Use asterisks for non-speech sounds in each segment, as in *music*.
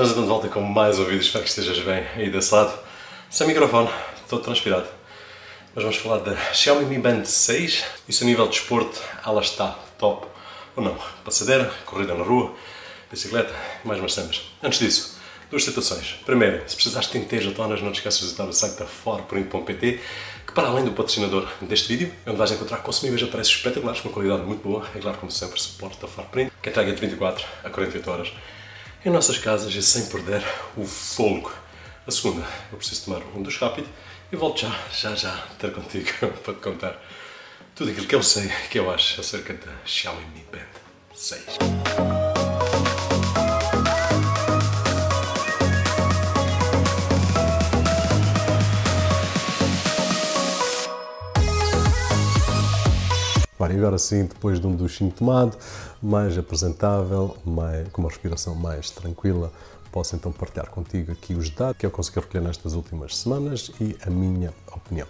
Estás dando de volta com mais ouvidos, espero que estejas bem aí desse lado. Sem microfone, estou transpirado. Mas vamos falar da Xiaomi Mi Band 6 e se o nível de desporto ela está top ou não. Passadeira, corrida na rua, bicicleta mais umas cenas. Antes disso, duas citações. Primeiro, se precisares de tinteiros ou tonas, não te esqueças de visitar o site da for.pt, que para além do patrocinador deste vídeo, é onde vais encontrar consumíveis a preços espetaculares, com qualidade muito boa, é claro, como sempre, suporte da Forprint, que entrega 24 a 48 horas em nossas casas e sem perder o fogo. A segunda, eu preciso tomar um dos rápido e volto já, já, já ter contigo *laughs* para te contar tudo aquilo que eu sei, que eu acho acerca da Xiaomi Mi Band 6. Ora, agora sim, depois de um duchinho tomado, mais apresentável, mais, com uma respiração mais tranquila, posso então partilhar contigo aqui os dados que eu consegui recolher nestas últimas semanas e a minha opinião.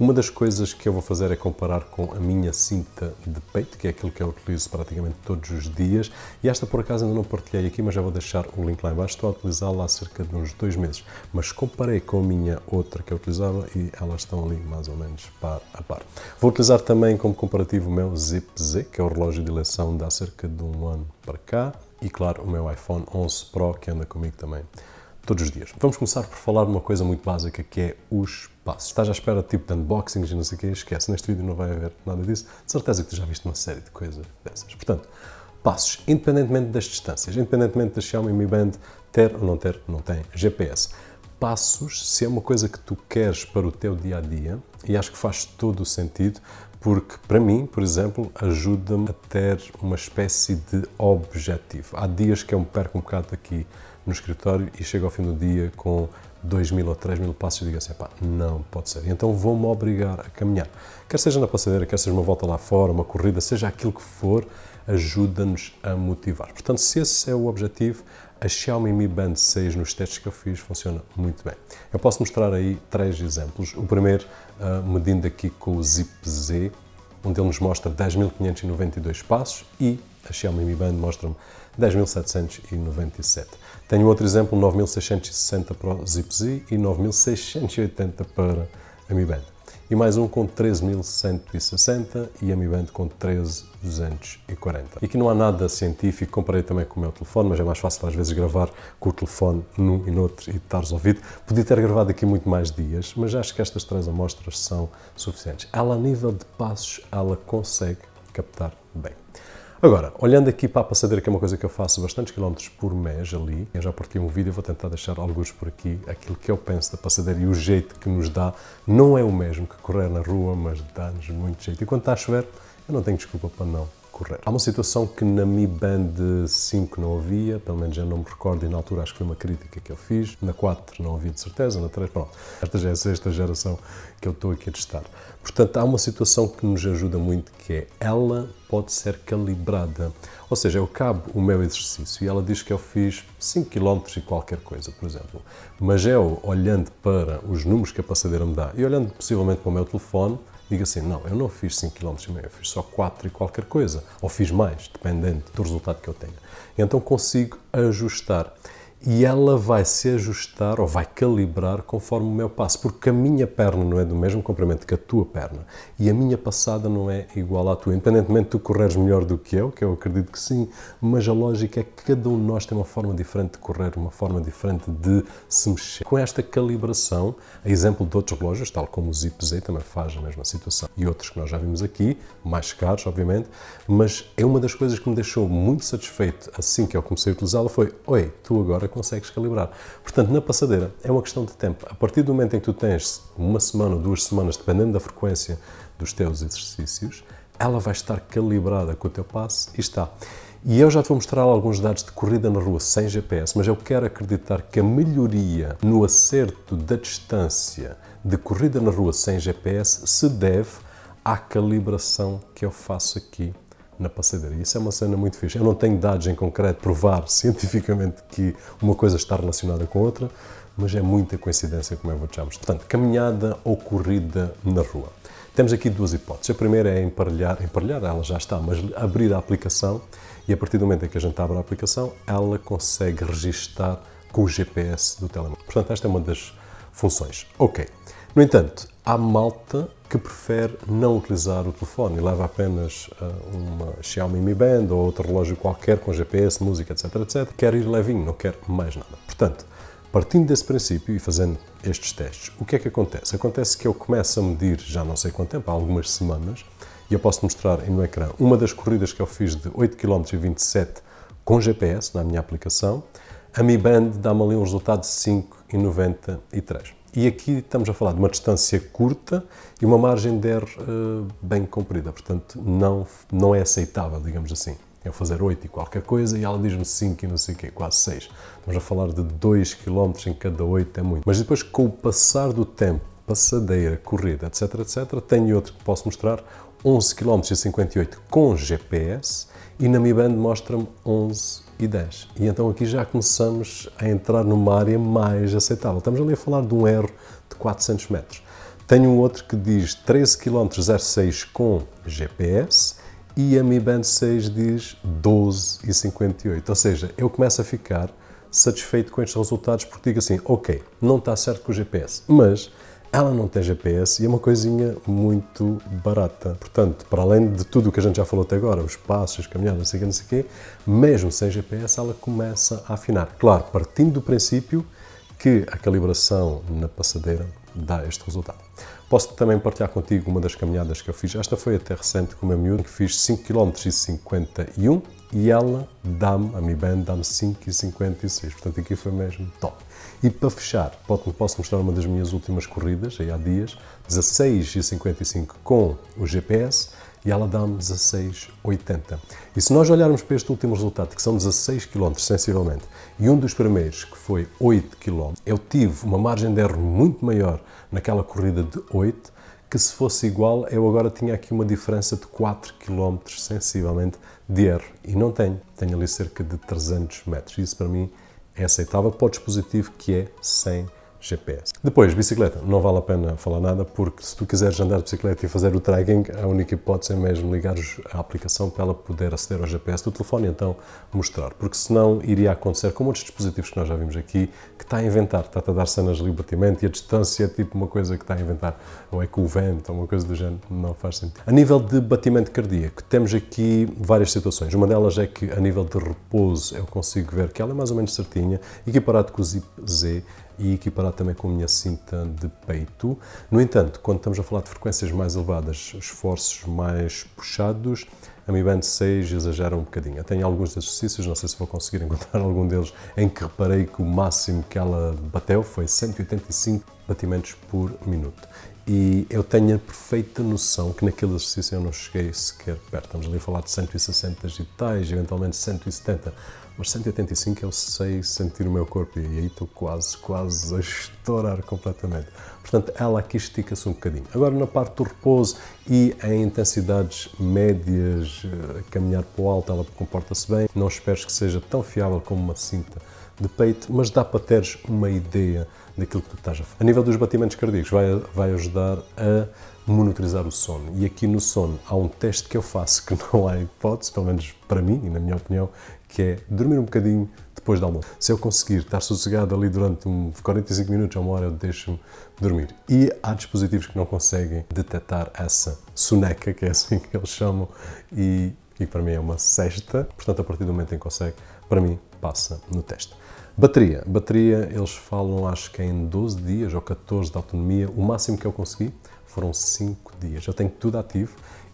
Uma das coisas que eu vou fazer é comparar com a minha cinta de peito, que é aquilo que eu utilizo praticamente todos os dias. E esta por acaso ainda não partilhei aqui, mas já vou deixar o link lá embaixo. Estou a utilizá-la há cerca de uns dois meses, mas comparei com a minha outra que eu utilizava e elas estão ali mais ou menos par a par. Vou utilizar também como comparativo o meu Zip Z, que é o relógio de eleição de há cerca de um ano para cá. E claro, o meu iPhone 11 Pro que anda comigo também todos os dias. Vamos começar por falar de uma coisa muito básica que é os passos. Estás à espera tipo de unboxings e não sei o quê, esquece, neste vídeo não vai haver nada disso. De certeza que tu já viste uma série de coisas dessas. Portanto, passos, independentemente das distâncias, independentemente da Xiaomi Mi Band ter ou não ter, não tem GPS. Passos, se é uma coisa que tu queres para o teu dia a dia, e acho que faz todo o sentido, porque para mim, por exemplo, ajuda-me a ter uma espécie de objetivo. Há dias que eu me perco um bocado aqui no escritório e chego ao fim do dia com 2 mil ou 3 mil passos e digo assim, não pode ser. Então vou-me obrigar a caminhar. Quer seja na passadeira, quer seja uma volta lá fora, uma corrida, seja aquilo que for, ajuda-nos a motivar. Portanto, se esse é o objetivo, a Xiaomi Mi Band 6 nos testes que eu fiz funciona muito bem. Eu posso mostrar aí três exemplos. O primeiro, ah, medindo aqui com o Zip Z, onde ele nos mostra 10.592 passos e a Xiaomi Mi Band mostra-me 10.797. Tenho outro exemplo, 9.660 para o ZipZ e 9.680 para a Mi Band e mais um com 3.160 e a Mi Band com 13.240. Aqui não há nada científico, comparei também com o meu telefone, mas é mais fácil às vezes gravar com o telefone num e noutro e estar resolvido. Podia ter gravado aqui muito mais dias, mas acho que estas três amostras são suficientes. Ela, a nível de passos, ela consegue captar bem. Agora, olhando aqui para a passadeira, que é uma coisa que eu faço bastantes quilómetros por mês ali, eu já parti um vídeo, vou tentar deixar alguns por aqui, aquilo que eu penso da passadeira e o jeito que nos dá, não é o mesmo que correr na rua, mas dá-nos muito jeito. E quando está a chover, eu não tenho desculpa para não Há uma situação que na Mi Band 5 não havia, pelo menos já não me recordo e na altura acho que foi uma crítica que eu fiz, na 4 não havia de certeza, na 3, pronto, esta já é a sexta geração que eu estou aqui a testar. Portanto, há uma situação que nos ajuda muito que é ela pode ser calibrada. Ou seja, eu cabo o meu exercício e ela diz que eu fiz 5 km e qualquer coisa, por exemplo. Mas eu, olhando para os números que a passadeira me dá e olhando possivelmente para o meu telefone, diga assim: não, eu não fiz 5 km, eu fiz só 4 e qualquer coisa, ou fiz mais, dependendo do resultado que eu tenha. Então consigo ajustar e ela vai se ajustar ou vai calibrar conforme o meu passo, porque a minha perna não é do mesmo comprimento que a tua perna e a minha passada não é igual à tua, independentemente de tu correres melhor do que eu, que eu acredito que sim, mas a lógica é que cada um de nós tem uma forma diferente de correr, uma forma diferente de se mexer. Com esta calibração, a exemplo de outros relógios, tal como o Zip Z também faz a mesma situação e outros que nós já vimos aqui, mais caros, obviamente, mas é uma das coisas que me deixou muito satisfeito assim que eu comecei a utilizá-la foi, oi, tu agora é consegues calibrar. Portanto, na passadeira é uma questão de tempo. A partir do momento em que tu tens uma semana ou duas semanas, dependendo da frequência dos teus exercícios, ela vai estar calibrada com o teu passo e está. E eu já te vou mostrar alguns dados de corrida na rua sem GPS, mas eu quero acreditar que a melhoria no acerto da distância de corrida na rua sem GPS se deve à calibração que eu faço aqui na passadeira. Isso é uma cena muito fixe. Eu não tenho dados em concreto provar *laughs* cientificamente que uma coisa está relacionada com outra, mas é muita coincidência como é que vejamos. Portanto, caminhada ou corrida na rua. Temos aqui duas hipóteses. A primeira é emparelhar, emparelhar, ela já está, mas abrir a aplicação e a partir do momento em que a gente abre a aplicação, ela consegue registar com o GPS do telemóvel. Portanto, esta é uma das funções. Ok. No entanto, há malta que prefere não utilizar o telefone e leva apenas ah, uma Xiaomi Mi Band ou outro relógio qualquer com GPS, música, etc, etc, quer ir levinho, não quer mais nada. Portanto, partindo desse princípio e fazendo estes testes, o que é que acontece? Acontece que eu começo a medir já não sei quanto tempo, há algumas semanas, e eu posso mostrar aí no ecrã uma das corridas que eu fiz de 8 km e 27 com GPS na minha aplicação, a Mi Band dá-me ali um resultado de 5,93 e aqui estamos a falar de uma distância curta e uma margem de erro uh, bem comprida, portanto não, não é aceitável, digamos assim. Eu é fazer 8 e qualquer coisa e ela diz-me 5 e não sei o quê, quase 6. Estamos a falar de 2 km em cada 8, é muito. Mas depois, com o passar do tempo, passadeira, corrida, etc, etc, tenho outro que posso mostrar 11 km e 58 com GPS e na Mi Band mostra-me 11 e 10. E então aqui já começamos a entrar numa área mais aceitável. Estamos ali a falar de um erro de 400 metros. Tenho um outro que diz 13 km 06 com GPS e a Mi Band 6 diz 12 e 58. Ou seja, eu começo a ficar satisfeito com estes resultados porque digo assim, ok, não está certo com o GPS, mas ela não tem GPS e é uma coisinha muito barata. Portanto, para além de tudo o que a gente já falou até agora, os passos, as caminhadas, não sei o que, não sei o quê, mesmo sem GPS ela começa a afinar. Claro, partindo do princípio que a calibração na passadeira dá este resultado. Posso também partilhar contigo uma das caminhadas que eu fiz. Esta foi até recente com o meu miúdo, que fiz 5 km e 51 e ela dá-me, a Mi Band dá-me 5,56. e Portanto, aqui foi mesmo top. E para fechar, posso mostrar uma das minhas últimas corridas, aí há dias, 16,55 com o GPS e ela dá-me 16,80. E se nós olharmos para este último resultado, que são 16 km sensivelmente, e um dos primeiros, que foi 8 km, eu tive uma margem de erro muito maior naquela corrida de 8, que se fosse igual, eu agora tinha aqui uma diferença de 4 km sensivelmente de erro. E não tenho, tenho ali cerca de 300 metros. Isso para mim é aceitável para o dispositivo que é sem GPS. Depois, bicicleta. Não vale a pena falar nada, porque se tu quiseres andar de bicicleta e fazer o tracking, a única hipótese é mesmo ligar a aplicação para ela poder aceder ao GPS do telefone e então mostrar. Porque senão iria acontecer com outros dispositivos que nós já vimos aqui, que está a inventar, está a dar cenas de batimento e a distância é tipo uma coisa que está a inventar, ou é com o vento, ou uma coisa do género, não faz sentido. A nível de batimento cardíaco, temos aqui várias situações. Uma delas é que a nível de repouso eu consigo ver que ela é mais ou menos certinha, equiparado com o ZIP-Z, e equiparado também com a minha cinta de peito. No entanto, quando estamos a falar de frequências mais elevadas, esforços mais puxados, a Mi Band 6 exagera um bocadinho. Eu tenho alguns exercícios, não sei se vou conseguir *laughs* encontrar algum deles, em que reparei que o máximo que ela bateu foi 185 batimentos por minuto. E eu tenho a perfeita noção que naquele exercício eu não cheguei sequer perto. Estamos ali a falar de 160 digitais, eventualmente 170, mas 185 eu sei sentir o meu corpo e aí estou quase, quase a estourar completamente. Portanto, ela aqui estica-se um bocadinho. Agora, na parte do repouso e em intensidades médias, eh, caminhar para o alto, ela comporta-se bem. Não esperes que seja tão fiável como uma cinta de peito, mas dá para teres uma ideia daquilo que tu estás a fazer. A nível dos batimentos cardíacos, vai, vai ajudar a monitorizar o sono. E aqui no sono há um teste que eu faço que *laughs* não há hipótese, pelo menos para mim e na minha opinião, que é dormir um bocadinho depois do almoço. Se eu conseguir estar sossegado ali durante um 45 minutos a uma hora, eu deixo-me dormir. E há dispositivos que não conseguem detectar essa soneca, que é assim que eles chamam, e, e para mim é uma cesta. Portanto, a partir do momento em que consegue, para mim passa no teste. Bateria. Bateria, eles falam acho que é em 12 dias ou 14 de autonomia. O máximo que eu consegui foram 5 dias. Eu tenho tudo ativo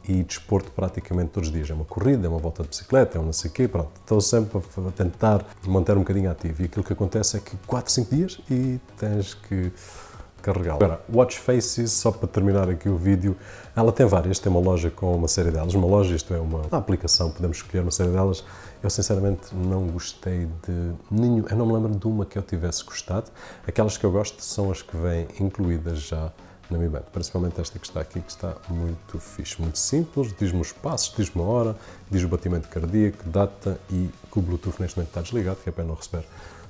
e desporto praticamente todos os dias. É uma corrida, é uma volta de bicicleta, é um não sei o quê, pronto. Estou sempre a tentar manter um bocadinho ativo. E aquilo que acontece é que 4, 5 dias e tens que carregá-lo. Agora, Watch Faces, só para terminar aqui o vídeo, ela tem várias, tem uma loja com uma série delas, uma loja, isto é, uma, uma aplicação, podemos escolher uma série delas. Eu sinceramente não gostei de nenhum, eu não me lembro de uma que eu tivesse gostado. Aquelas que eu gosto são as que vêm incluídas já na Mi Band, principalmente esta que está aqui, que está muito fixe, muito simples, diz-me os passos, diz-me a hora, diz o batimento cardíaco, data e que o Bluetooth neste momento está desligado, que é para não receber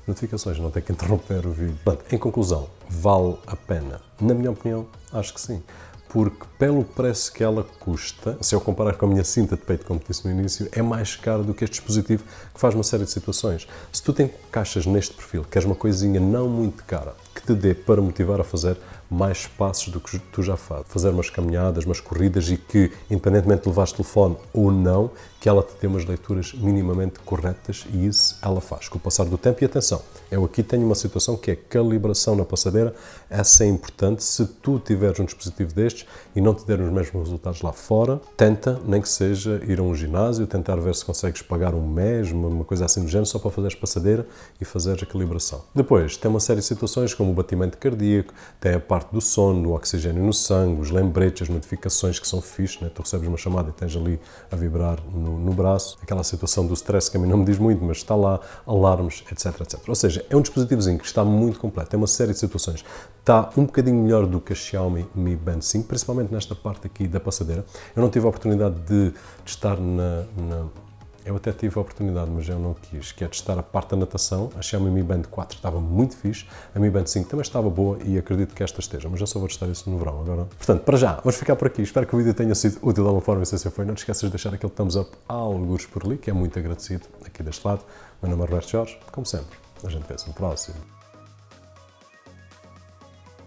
notificações, não tem que interromper o vídeo. Portanto, em conclusão, vale a pena? Na minha opinião, acho que sim. Porque pelo preço que ela custa, se eu comparar com a minha cinta de peito, como disse no início, é mais caro do que este dispositivo que faz uma série de situações. Se tu tens caixas neste perfil, queres uma coisinha não muito cara, que te dê para motivar a fazer, mais passos do que tu já fazes. Fazer umas caminhadas, umas corridas e que, independentemente de levares telefone ou não, que ela te dê umas leituras minimamente corretas e isso ela faz com o passar do tempo. E atenção, eu aqui tenho uma situação que é calibração na passadeira. Essa é importante. Se tu tiveres um dispositivo destes e não te der os mesmos resultados lá fora, tenta, nem que seja ir a um ginásio, tentar ver se consegues pagar um mês, uma coisa assim do género, só para fazeres passadeira e fazeres a calibração. Depois, tem uma série de situações como o batimento cardíaco, tem a parte parte do sono, do oxigênio no sangue, os lembretes, as notificações que são fixas, né? tu recebes uma chamada e tens ali a vibrar no, no braço, aquela situação do stress que a mim não me diz muito, mas está lá, alarmes, etc, etc. Ou seja, é um dispositivozinho que está muito completo, tem uma série de situações. Está um bocadinho melhor do que a Xiaomi Mi Band 5, principalmente nesta parte aqui da passadeira. Eu não tive a oportunidade de testar na, na eu até tive a oportunidade, mas eu não quis, que é testar a parte da natação. Achei a Mi Band 4 estava muito fixe, a Mi Band 5 também estava boa e acredito que esta esteja, mas eu só vou testar isso no verão agora. Portanto, para já, vamos ficar por aqui. Espero que o vídeo tenha sido útil de alguma forma e se assim foi, não te esqueças de deixar aquele thumbs up a alguns por ali, que é muito agradecido aqui deste lado. Meu nome é Roberto Jorge, como sempre, a gente vê-se no próximo.